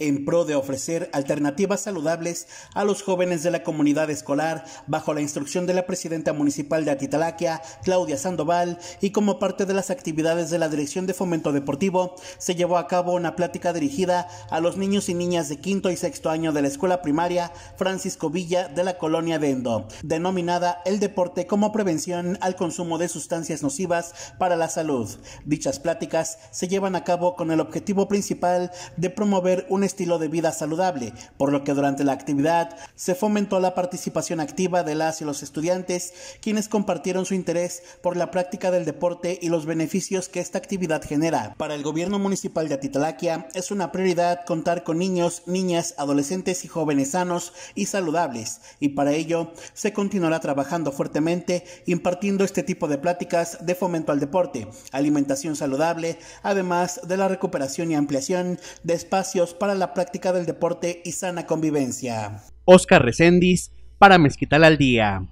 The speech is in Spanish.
en pro de ofrecer alternativas saludables a los jóvenes de la comunidad escolar bajo la instrucción de la presidenta municipal de Atitalaquia, Claudia Sandoval, y como parte de las actividades de la Dirección de Fomento Deportivo, se llevó a cabo una plática dirigida a los niños y niñas de quinto y sexto año de la escuela primaria Francisco Villa de la colonia de Endo, denominada El Deporte como Prevención al Consumo de Sustancias Nocivas para la Salud. Dichas pláticas se llevan a cabo con el objetivo principal de promover un estilo de vida saludable, por lo que durante la actividad se fomentó la participación activa de las y los estudiantes, quienes compartieron su interés por la práctica del deporte y los beneficios que esta actividad genera. Para el gobierno municipal de Atitalaquia es una prioridad contar con niños, niñas, adolescentes y jóvenes sanos y saludables, y para ello se continuará trabajando fuertemente impartiendo este tipo de pláticas de fomento al deporte, alimentación saludable, además de la recuperación y ampliación de espacios para la la práctica del deporte y sana convivencia. Oscar Recendis para Mezquital al Día.